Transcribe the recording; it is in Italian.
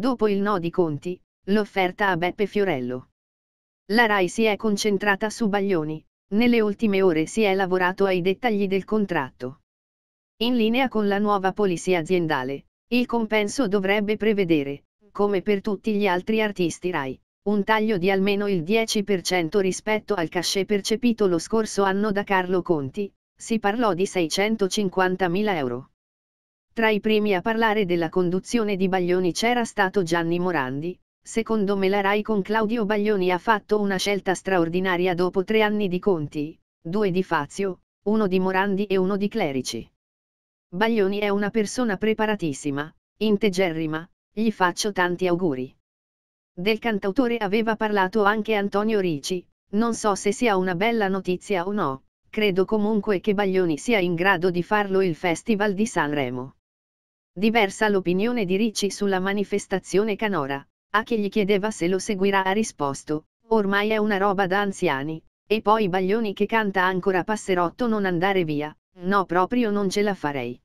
Dopo il no di Conti, l'offerta a Beppe Fiorello. La RAI si è concentrata su Baglioni, nelle ultime ore si è lavorato ai dettagli del contratto. In linea con la nuova polizia aziendale, il compenso dovrebbe prevedere, come per tutti gli altri artisti RAI, un taglio di almeno il 10% rispetto al cachet percepito lo scorso anno da Carlo Conti, si parlò di 650.000 euro. Tra i primi a parlare della conduzione di Baglioni c'era stato Gianni Morandi. Secondo me la RAI con Claudio Baglioni ha fatto una scelta straordinaria dopo tre anni di Conti, due di Fazio, uno di Morandi e uno di Clerici. Baglioni è una persona preparatissima, integerrima, gli faccio tanti auguri. Del cantautore aveva parlato anche Antonio Ricci, non so se sia una bella notizia o no, credo comunque che Baglioni sia in grado di farlo il Festival di Sanremo. Diversa l'opinione di Ricci sulla manifestazione canora. A chi gli chiedeva se lo seguirà ha risposto, ormai è una roba da anziani. E poi Baglioni che canta ancora Passerotto non andare via, no proprio non ce la farei.